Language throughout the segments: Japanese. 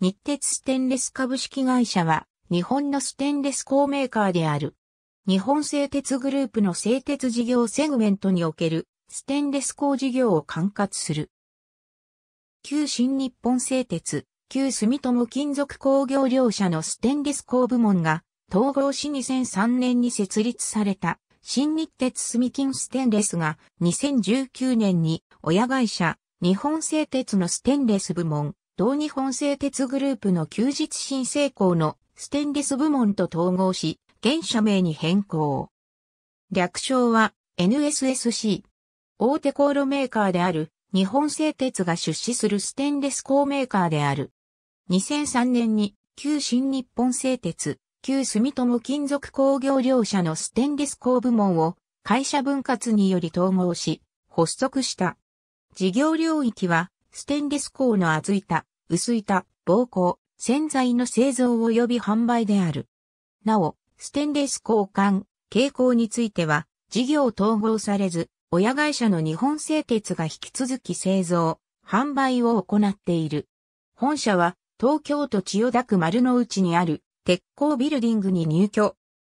日鉄ステンレス株式会社は、日本のステンレス工メーカーである。日本製鉄グループの製鉄事業セグメントにおけるステンレス工事業を管轄する。旧新日本製鉄、旧住友金属工業両社のステンレス工部門が統合し2003年に設立された新日鉄住金ステンレスが2019年に親会社日本製鉄のステンレス部門同日本製鉄グループの休日新成工のステンレス部門と統合し、現社名に変更。略称は NSSC。大手航路メーカーである日本製鉄が出資するステンレス鋼メーカーである。2003年に旧新日本製鉄、旧住友金属工業両社のステンレス工部門を会社分割により統合し、発足した。事業領域はステンレス鋼の厚板、薄板、棒鋼、洗剤の製造及び販売である。なお、ステンレス鋼管、傾向については、事業統合されず、親会社の日本製鉄が引き続き製造、販売を行っている。本社は、東京都千代田区丸の内にある、鉄鋼ビルディングに入居。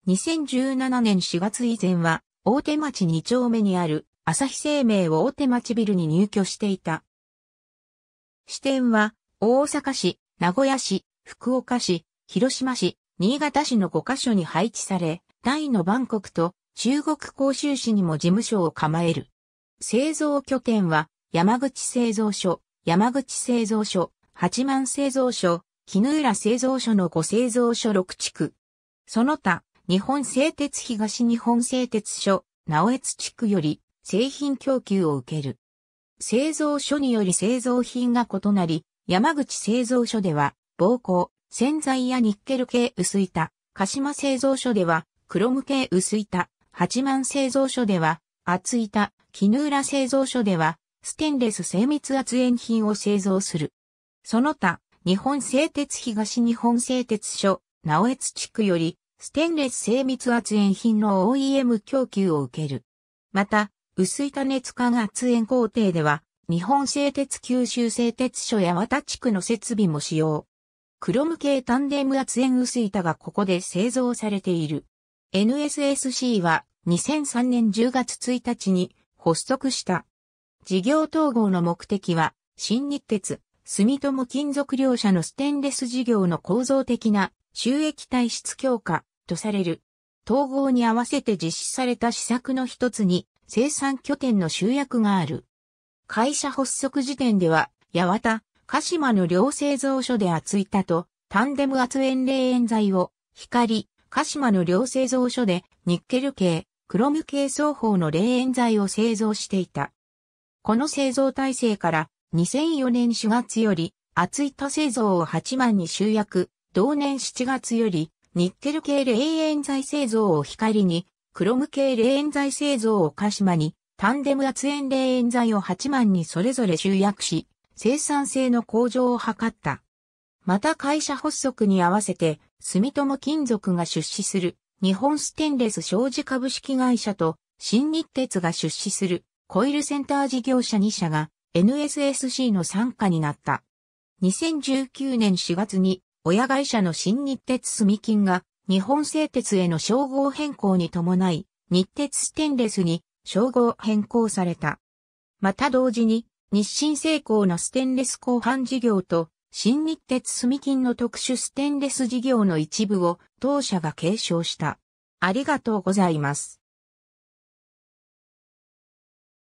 2017年4月以前は、大手町2丁目にある、朝日生命を大手町ビルに入居していた。支店は、大阪市、名古屋市、福岡市、広島市、新潟市の5カ所に配置され、タイのバンコクと中国広州市にも事務所を構える。製造拠点は、山口製造所、山口製造所、八幡製造所、絹浦製造所の5製造所6地区。その他、日本製鉄東日本製鉄所、直江津地区より製品供給を受ける。製造所により製造品が異なり、山口製造所では、膀胱、洗剤やニッケル系薄板、鹿島製造所では、クロム系薄板、八幡製造所では、厚板、絹浦製造所では、ステンレス精密圧延品を製造する。その他、日本製鉄東日本製鉄所、直江津地区より、ステンレス精密圧延品の OEM 供給を受ける。また、薄板熱化圧園工程では、日本製鉄九州製鉄所や和田地区の設備も使用。クロム系タンデム圧園薄板がここで製造されている。NSSC は2003年10月1日に発足した。事業統合の目的は、新日鉄、住友金属両社のステンレス事業の構造的な収益体質強化とされる。統合に合わせて実施された施策の一つに、生産拠点の集約がある。会社発足時点では、八幡、鹿島の両製造所で厚板と、タンデム圧塩冷塩剤を、光、鹿島の両製造所で、ニッケル系、クロム系双方の冷塩剤を製造していた。この製造体制から、2004年4月より、厚板製造を8万に集約、同年7月より、ニッケル系冷塩剤製造を光に、クロム系霊園剤製造を鹿島に、タンデム圧縁霊園剤を8万にそれぞれ集約し、生産性の向上を図った。また会社発足に合わせて、住友金属が出資する、日本ステンレス商事株式会社と、新日鉄が出資する、コイルセンター事業者2社が、NSSC の参加になった。2019年4月に、親会社の新日鉄住金が、日本製鉄への称号変更に伴い、日鉄ステンレスに称号変更された。また同時に、日清製鋼のステンレス後半事業と、新日鉄住金の特殊ステンレス事業の一部を当社が継承した。ありがとうございます。